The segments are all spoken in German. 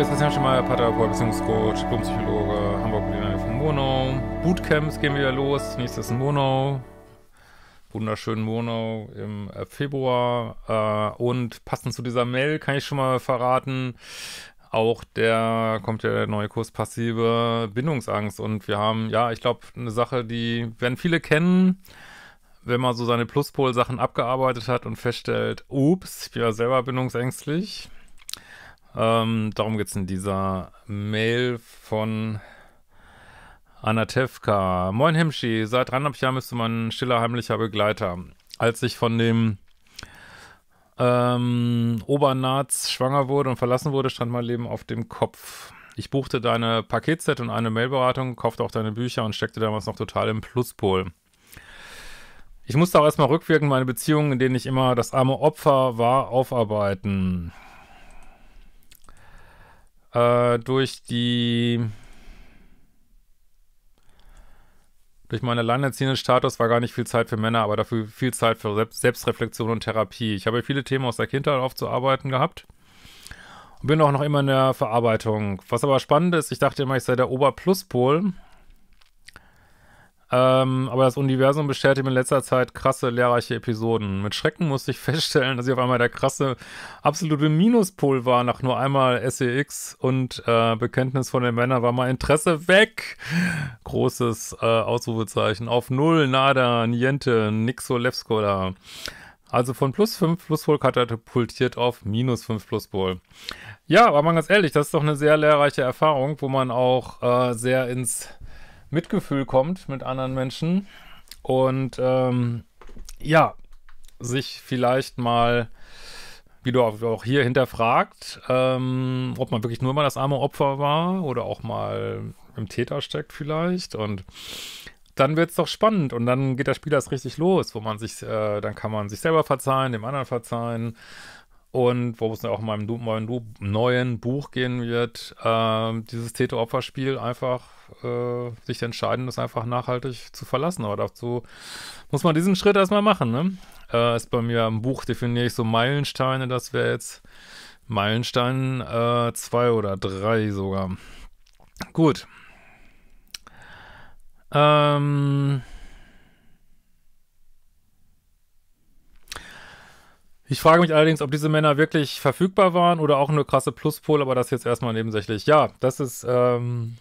ist Christian Schemeier, Paartherapeut, Beziehungscoach, Blumenpsychologe, Hamburg Kulinarik von Mono. Bootcamps gehen wieder los. Nächstes Mono. Wunderschönen Mono im äh, Februar. Äh, und passend zu dieser Mail kann ich schon mal verraten, auch der kommt ja der neue Kurs passive Bindungsangst. Und wir haben, ja, ich glaube, eine Sache, die werden viele kennen, wenn man so seine Pluspol-Sachen abgearbeitet hat und feststellt, ups, ich bin ja selber bindungsängstlich ähm, darum geht es in dieser Mail von Anatevka. Moin Himschi, seit dreieinhalb Jahren bist du mein stiller heimlicher Begleiter. Als ich von dem ähm, Obernarz schwanger wurde und verlassen wurde, stand mein Leben auf dem Kopf. Ich buchte deine Paketset und eine Mailberatung, kaufte auch deine Bücher und steckte damals noch total im Pluspol. Ich musste auch erstmal rückwirkend meine Beziehungen, in denen ich immer das arme Opfer war, aufarbeiten äh, durch die Durch meinen alleinerziehenden Status war gar nicht viel Zeit für Männer, aber dafür viel Zeit für Selbst Selbstreflexion und Therapie. Ich habe viele Themen aus der Kindheit aufzuarbeiten gehabt und bin auch noch immer in der Verarbeitung. Was aber spannend ist, ich dachte immer, ich sei der Oberpluspol, ähm, aber das Universum bestätigt in letzter Zeit krasse, lehrreiche Episoden. Mit Schrecken musste ich feststellen, dass ich auf einmal der krasse, absolute Minuspol war nach nur einmal SEX und äh, Bekenntnis von den Männern war mein Interesse weg. Großes äh, Ausrufezeichen. Auf Null, nada, niente, nixo, levskola. Also von plus 5 Pluspol katapultiert auf minus 5 Pluspol. Ja, aber mal ganz ehrlich, das ist doch eine sehr lehrreiche Erfahrung, wo man auch äh, sehr ins Mitgefühl kommt mit anderen Menschen und ähm, ja, sich vielleicht mal, wie du auch hier hinterfragt, ähm, ob man wirklich nur mal das arme Opfer war oder auch mal im Täter steckt vielleicht und dann wird es doch spannend und dann geht das Spiel erst richtig los, wo man sich, äh, dann kann man sich selber verzeihen, dem anderen verzeihen, und wo es dann auch in meinem neuen, neuen Buch gehen wird, äh, dieses Täter-Opferspiel einfach äh, sich entscheiden, das einfach nachhaltig zu verlassen. Aber dazu muss man diesen Schritt erstmal machen. Ne? Äh, ist bei mir im Buch definiere ich so Meilensteine, das wäre jetzt Meilenstein äh, zwei oder drei sogar. Gut. Ähm, Ich frage mich allerdings, ob diese Männer wirklich verfügbar waren oder auch eine krasse Pluspol, aber das jetzt erstmal nebensächlich. Ja, das ist ähm,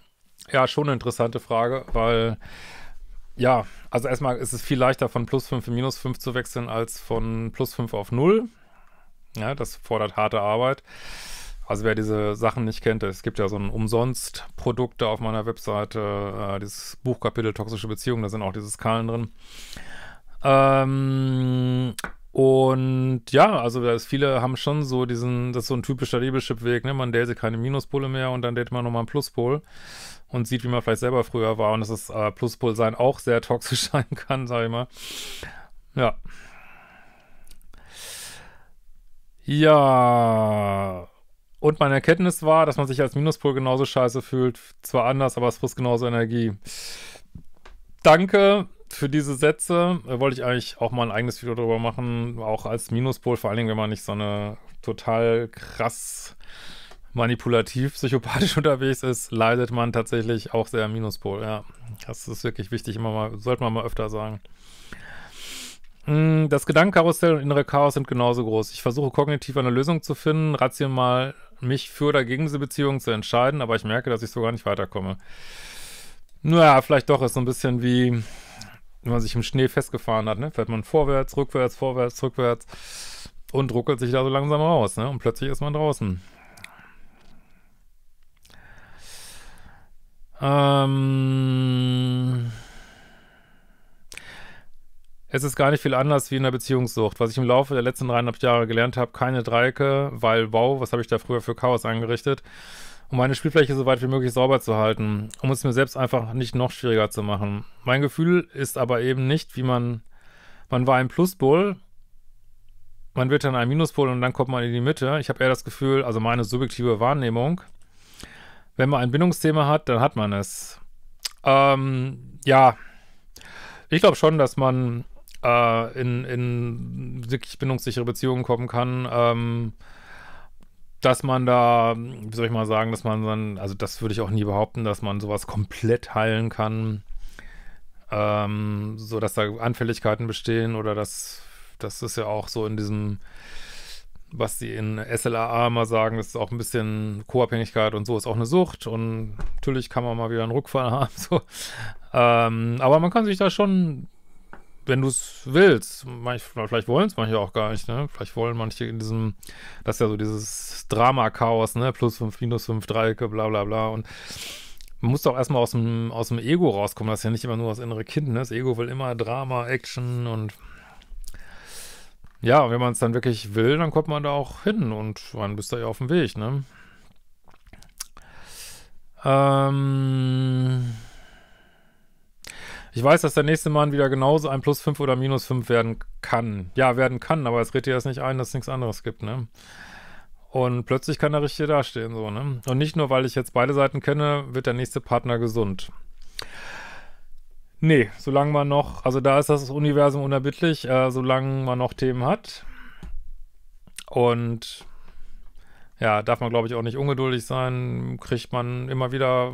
ja schon eine interessante Frage, weil ja, also erstmal ist es viel leichter von plus 5 in minus 5 zu wechseln als von plus 5 auf 0. Ja, das fordert harte Arbeit. Also wer diese Sachen nicht kennt, es gibt ja so ein Umsonst-Produkte auf meiner Webseite, äh, dieses Buchkapitel Toxische Beziehungen, da sind auch diese Skalen drin. Ähm, und ja, also das, viele haben schon so diesen, das ist so ein typischer liebeschip weg ne? Man datet keine Minuspole mehr und dann datet man nochmal einen Pluspol und sieht, wie man vielleicht selber früher war und dass das äh, Pluspol-Sein auch sehr toxisch sein kann, sag ich mal. Ja. Ja. Und meine Erkenntnis war, dass man sich als Minuspol genauso scheiße fühlt, zwar anders, aber es frisst genauso Energie. Danke für diese Sätze. Da äh, wollte ich eigentlich auch mal ein eigenes Video darüber machen, auch als Minuspol, vor allen Dingen, wenn man nicht so eine total krass manipulativ, psychopathisch unterwegs ist, leidet man tatsächlich auch sehr am Minuspol. Ja, das ist wirklich wichtig, immer mal, sollte man mal öfter sagen. Hm, das Gedankenkarussell und innere Chaos sind genauso groß. Ich versuche kognitiv eine Lösung zu finden, rational mich für oder gegen diese Beziehung zu entscheiden, aber ich merke, dass ich so gar nicht weiterkomme. Naja, vielleicht doch, ist so ein bisschen wie, wenn man sich im Schnee festgefahren hat, ne? Fährt man vorwärts, rückwärts, vorwärts, rückwärts und ruckelt sich da so langsam raus, ne? Und plötzlich ist man draußen. Ähm. Es ist gar nicht viel anders wie in der Beziehungssucht. Was ich im Laufe der letzten dreieinhalb Jahre gelernt habe, keine Dreiecke, weil wow, was habe ich da früher für Chaos angerichtet um meine Spielfläche so weit wie möglich sauber zu halten, um es mir selbst einfach nicht noch schwieriger zu machen. Mein Gefühl ist aber eben nicht, wie man, man war ein Pluspol, man wird dann ein Minuspol und dann kommt man in die Mitte. Ich habe eher das Gefühl, also meine subjektive Wahrnehmung, wenn man ein Bindungsthema hat, dann hat man es. Ähm, ja, ich glaube schon, dass man äh, in, in wirklich bindungssichere Beziehungen kommen kann. Ähm, dass man da, wie soll ich mal sagen, dass man dann, also das würde ich auch nie behaupten, dass man sowas komplett heilen kann, ähm, so dass da Anfälligkeiten bestehen oder dass das ist ja auch so in diesem, was die in SLAA mal sagen, das ist auch ein bisschen Co-Abhängigkeit und so ist auch eine Sucht und natürlich kann man mal wieder einen Rückfall haben, so. Ähm, aber man kann sich da schon wenn du es willst. Manch, vielleicht wollen es manche auch gar nicht, ne? Vielleicht wollen manche in diesem, das ist ja so dieses Drama-Chaos, ne? Plus 5, minus 5, Dreiecke, bla bla bla. Und man muss doch erstmal aus dem, aus dem Ego rauskommen. Das ist ja nicht immer nur das innere Kind, ne? Das Ego will immer Drama, Action und ja, wenn man es dann wirklich will, dann kommt man da auch hin und man bist da ja auf dem Weg, ne? Ähm. Ich weiß, dass der nächste Mann wieder genauso ein plus 5 oder minus 5 werden kann. Ja, werden kann, aber es redet dir das nicht ein, dass es nichts anderes gibt, ne? Und plötzlich kann der Richtige dastehen, so, ne? Und nicht nur, weil ich jetzt beide Seiten kenne, wird der nächste Partner gesund. Nee, solange man noch, also da ist das Universum unerbittlich, äh, solange man noch Themen hat. Und ja, darf man, glaube ich, auch nicht ungeduldig sein, kriegt man immer wieder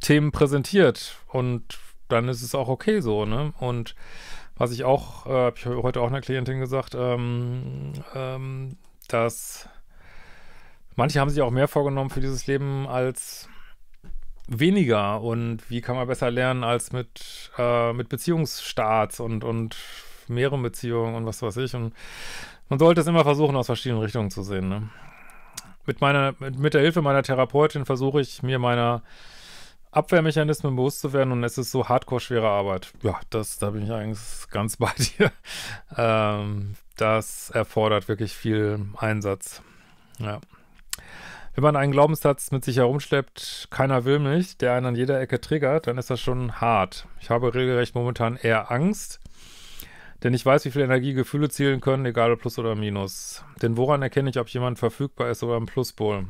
Themen präsentiert und dann ist es auch okay so, ne? Und was ich auch, äh, habe ich heute auch einer Klientin gesagt, ähm, ähm, dass manche haben sich auch mehr vorgenommen für dieses Leben als weniger und wie kann man besser lernen als mit, äh, mit Beziehungsstarts und, und mehreren Beziehungen und was weiß ich. Und man sollte es immer versuchen, aus verschiedenen Richtungen zu sehen. Ne? Mit meiner, mit, mit der Hilfe meiner Therapeutin versuche ich mir meiner Abwehrmechanismen bewusst zu werden und es ist so hardcore schwere Arbeit. Ja, das, da bin ich eigentlich ganz bei dir. Ähm, das erfordert wirklich viel Einsatz. Ja. Wenn man einen Glaubenssatz mit sich herumschleppt, keiner will mich, der einen an jeder Ecke triggert, dann ist das schon hart. Ich habe regelrecht momentan eher Angst, denn ich weiß, wie viel Energie Gefühle zielen können, egal ob Plus oder Minus. Denn woran erkenne ich, ob jemand verfügbar ist oder im Pluspol?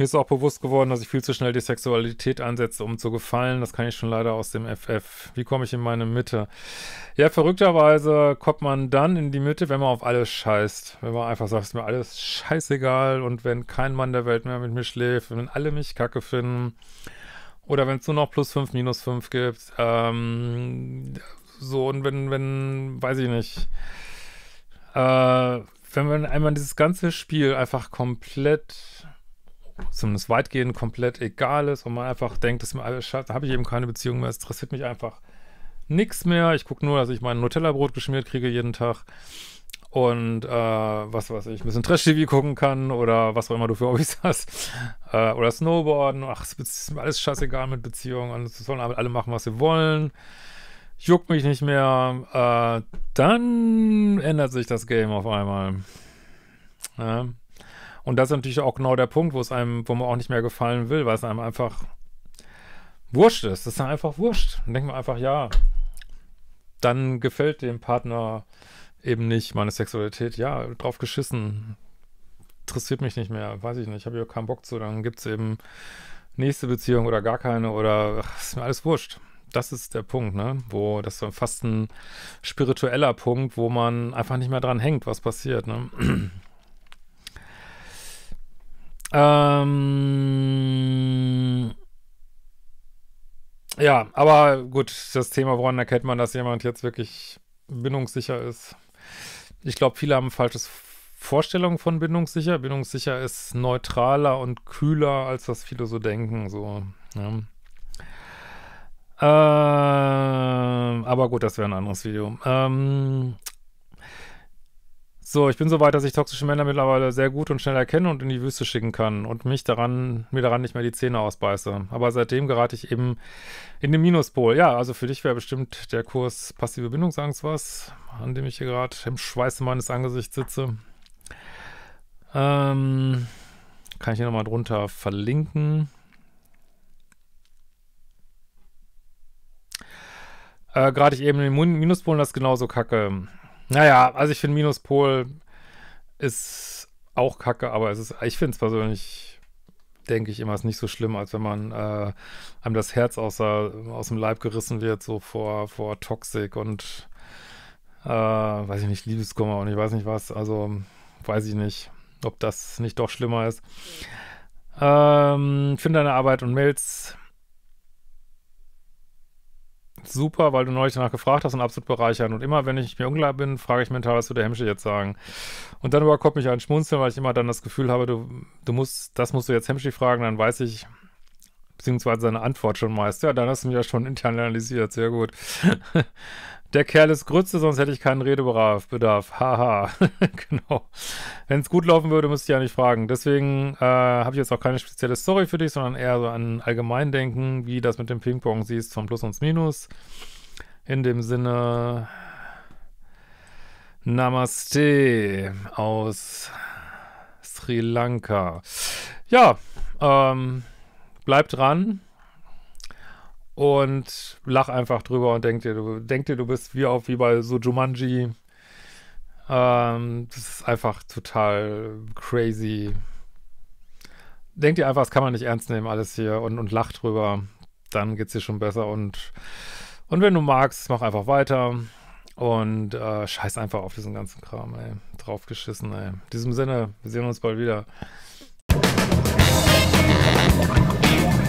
Mir ist auch bewusst geworden, dass ich viel zu schnell die Sexualität einsetze, um zu gefallen. Das kann ich schon leider aus dem FF. Wie komme ich in meine Mitte? Ja, verrückterweise kommt man dann in die Mitte, wenn man auf alles scheißt. Wenn man einfach sagt, es ist mir alles scheißegal und wenn kein Mann der Welt mehr mit mir schläft, wenn alle mich kacke finden oder wenn es nur noch plus fünf, minus fünf gibt. Ähm, so und wenn, wenn, weiß ich nicht. Äh, wenn man einmal dieses ganze Spiel einfach komplett zumindest weitgehend komplett egal ist und man einfach denkt, das habe ich eben keine Beziehung mehr, es interessiert mich einfach nichts mehr. Ich gucke nur, dass ich mein Nutella-Brot geschmiert kriege jeden Tag und äh, was weiß ich, ein bisschen Trash-TV gucken kann oder was auch immer du für Hobbys hast äh, oder Snowboarden. Ach, es ist mir alles scheißegal mit Beziehungen und es sollen alle machen, was sie wollen. Juckt mich nicht mehr. Äh, dann ändert sich das Game auf einmal. Ja. Und das ist natürlich auch genau der Punkt, wo es einem, wo man auch nicht mehr gefallen will, weil es einem einfach wurscht ist. Das ist einfach wurscht. Dann denkt man einfach, ja, dann gefällt dem Partner eben nicht meine Sexualität. Ja, drauf geschissen. Interessiert mich nicht mehr. Weiß ich nicht. Habe ich auch keinen Bock zu. Dann gibt es eben nächste Beziehung oder gar keine oder ach, ist mir alles wurscht. Das ist der Punkt, ne? Wo das ist fast ein spiritueller Punkt, wo man einfach nicht mehr dran hängt, was passiert, ne? Ähm, ja, aber gut, das Thema, woran erkennt man, dass jemand jetzt wirklich bindungssicher ist? Ich glaube, viele haben ein falsches Vorstellung von bindungssicher. Bindungssicher ist neutraler und kühler, als das viele so denken. So, ja. ähm, aber gut, das wäre ein anderes Video. Ähm, so, ich bin so weit, dass ich toxische Männer mittlerweile sehr gut und schnell erkenne und in die Wüste schicken kann und mich daran, mir daran nicht mehr die Zähne ausbeiße. Aber seitdem gerate ich eben in den Minuspol. Ja, also für dich wäre bestimmt der Kurs passive Bindungsangst was, an dem ich hier gerade im Schweiße meines Angesichts sitze. Ähm, kann ich hier nochmal drunter verlinken. Äh, gerade ich eben in den Minuspolen, das ist genauso kacke. Naja, also ich finde Minuspol ist auch kacke, aber es ist, ich finde es persönlich, denke ich immer, ist nicht so schlimm, als wenn man äh, einem das Herz aus, der, aus dem Leib gerissen wird, so vor, vor Toxik und äh, weiß ich nicht, Liebeskummer und ich weiß nicht was. Also weiß ich nicht, ob das nicht doch schlimmer ist. Ähm, finde deine Arbeit und Mails super, weil du neulich danach gefragt hast und absolut bereichern. Und immer, wenn ich mir unklar bin, frage ich mental, was würde der Hemmsche jetzt sagen? Und dann überkommt mich ein Schmunzeln, weil ich immer dann das Gefühl habe, du, du musst, das musst du jetzt Hemmsche fragen, dann weiß ich, beziehungsweise seine Antwort schon meist. Ja, dann hast du mich ja schon internalisiert. Sehr gut. Der Kerl ist Grütze, sonst hätte ich keinen Redebedarf. Haha. genau. Wenn es gut laufen würde, müsste ich ja nicht fragen. Deswegen äh, habe ich jetzt auch keine spezielle Story für dich, sondern eher so ein Allgemeindenken, wie das mit dem Ping-Pong siehst, von Plus und Minus. In dem Sinne. Namaste aus Sri Lanka. Ja, ähm, bleib dran und lach einfach drüber und denk dir, du, denk dir, du bist wie auf wie bei so Jumanji. Ähm, das ist einfach total crazy. Denk dir einfach, das kann man nicht ernst nehmen, alles hier und, und lach drüber. Dann geht's dir schon besser und, und wenn du magst, mach einfach weiter. Und äh, scheiß einfach auf diesen ganzen Kram, ey. Draufgeschissen, ey. In diesem Sinne, wir sehen uns bald wieder. Thank you.